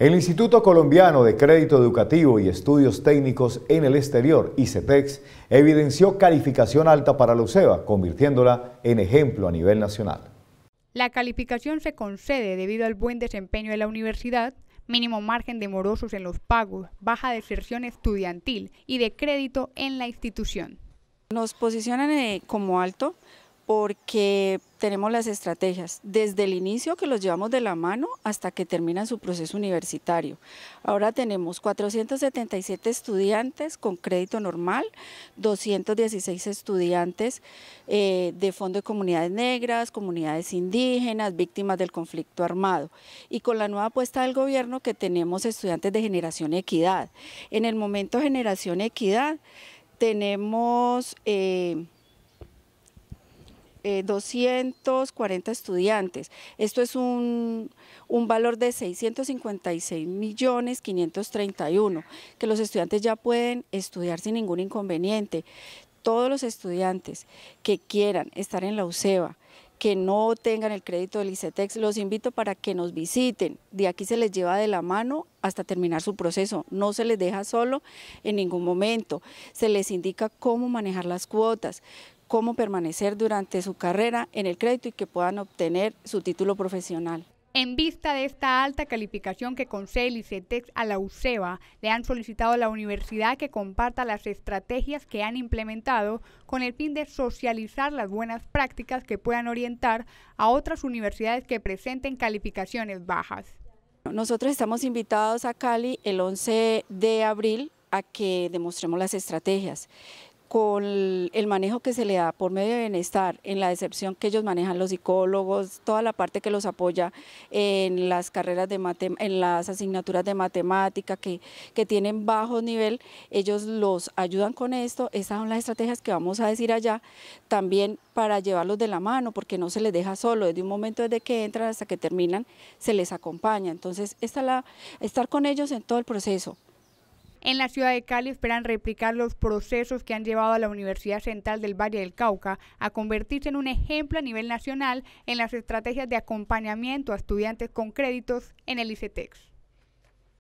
El Instituto Colombiano de Crédito Educativo y Estudios Técnicos en el Exterior, ICETEX, evidenció calificación alta para la UCEBA, convirtiéndola en ejemplo a nivel nacional. La calificación se concede debido al buen desempeño de la universidad, mínimo margen de morosos en los pagos, baja deserción estudiantil y de crédito en la institución. Nos posicionan eh, como alto porque tenemos las estrategias desde el inicio que los llevamos de la mano hasta que terminan su proceso universitario. Ahora tenemos 477 estudiantes con crédito normal, 216 estudiantes eh, de Fondo de Comunidades Negras, comunidades indígenas, víctimas del conflicto armado. Y con la nueva apuesta del gobierno que tenemos estudiantes de Generación Equidad. En el momento Generación Equidad tenemos... Eh, 240 eh, estudiantes. Esto es un, un valor de 656 millones 531, que los estudiantes ya pueden estudiar sin ningún inconveniente. Todos los estudiantes que quieran estar en la UCEBA, que no tengan el crédito del ICETEX, los invito para que nos visiten. De aquí se les lleva de la mano hasta terminar su proceso. No se les deja solo en ningún momento. Se les indica cómo manejar las cuotas, cómo permanecer durante su carrera en el crédito y que puedan obtener su título profesional. En vista de esta alta calificación que concede el ICETEX a la UCEBA, le han solicitado a la universidad que comparta las estrategias que han implementado con el fin de socializar las buenas prácticas que puedan orientar a otras universidades que presenten calificaciones bajas. Nosotros estamos invitados a Cali el 11 de abril a que demostremos las estrategias con el manejo que se le da por medio de bienestar, en la decepción que ellos manejan los psicólogos, toda la parte que los apoya en las carreras de en las asignaturas de matemática que, que tienen bajo nivel, ellos los ayudan con esto. esas son las estrategias que vamos a decir allá también para llevarlos de la mano, porque no se les deja solo, desde un momento desde que entran hasta que terminan, se les acompaña. Entonces, la, estar con ellos en todo el proceso. En la ciudad de Cali esperan replicar los procesos que han llevado a la Universidad Central del Valle del Cauca a convertirse en un ejemplo a nivel nacional en las estrategias de acompañamiento a estudiantes con créditos en el ICETEX.